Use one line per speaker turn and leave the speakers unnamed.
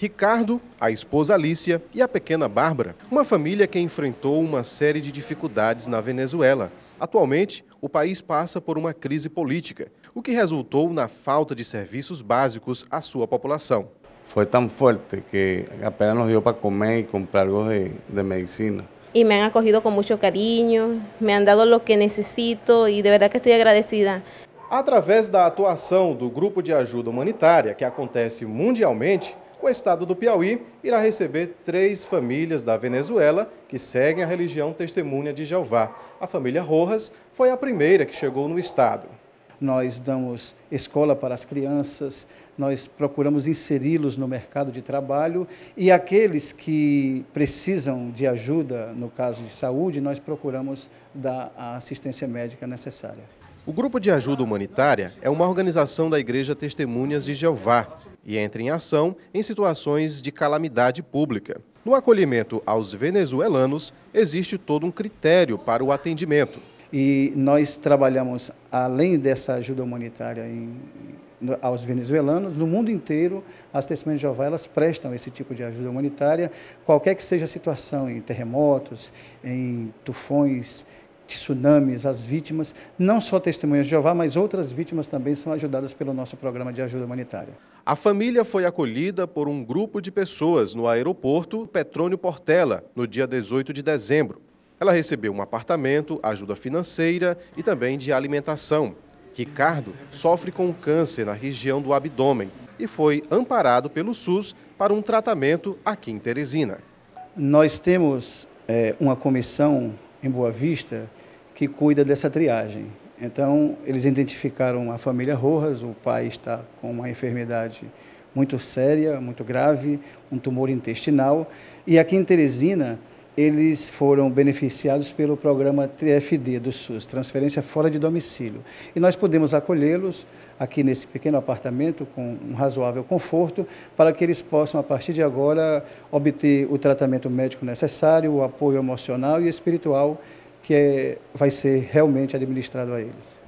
Ricardo, a esposa Alicia e a pequena Bárbara, uma família que enfrentou uma série de dificuldades na Venezuela. Atualmente, o país passa por uma crise política, o que resultou na falta de serviços básicos à sua população. Foi tão
forte que apenas nos deu para comer e comprar algo de, de medicina. E me han acogido con mucho cariño, me han dado lo que necesito e de verdad que estoy agradecida.
Através da atuação do grupo de ajuda humanitária que acontece mundialmente, o estado do Piauí irá receber três famílias da Venezuela que seguem a religião testemunha de Jeová. A família Rojas foi a primeira que chegou no estado. Nós
damos escola para as crianças, nós procuramos inseri-los no mercado de trabalho e aqueles que precisam de ajuda, no caso de saúde, nós procuramos dar a assistência médica necessária.
O Grupo de Ajuda Humanitária é uma organização da Igreja Testemunhas de Jeová, e entra em ação em situações de calamidade pública. No acolhimento aos venezuelanos, existe todo um critério para o atendimento. E nós trabalhamos, além dessa ajuda
humanitária em, aos venezuelanos, no mundo inteiro, as testemunhas de Jeová elas prestam esse tipo de ajuda humanitária, qualquer que seja a situação, em terremotos, em tufões, tsunamis, as vítimas, não só testemunhas de Jeová, mas outras vítimas também são ajudadas pelo nosso programa de ajuda humanitária.
A família foi acolhida por um grupo de pessoas no aeroporto Petrônio Portela, no dia 18 de dezembro. Ela recebeu um apartamento, ajuda financeira e também de alimentação. Ricardo sofre com câncer na região do abdômen e foi amparado pelo SUS para um tratamento aqui em Teresina.
Nós temos é, uma comissão em Boa Vista que cuida dessa triagem. Então, eles identificaram a família Rojas, o pai está com uma enfermidade muito séria, muito grave, um tumor intestinal, e aqui em Teresina eles foram beneficiados pelo programa TFD do SUS, Transferência Fora de Domicílio. E nós podemos acolhê-los aqui nesse pequeno apartamento com um razoável conforto, para que eles possam, a partir de agora, obter o tratamento médico necessário, o apoio emocional e espiritual que é, vai ser realmente administrado a eles.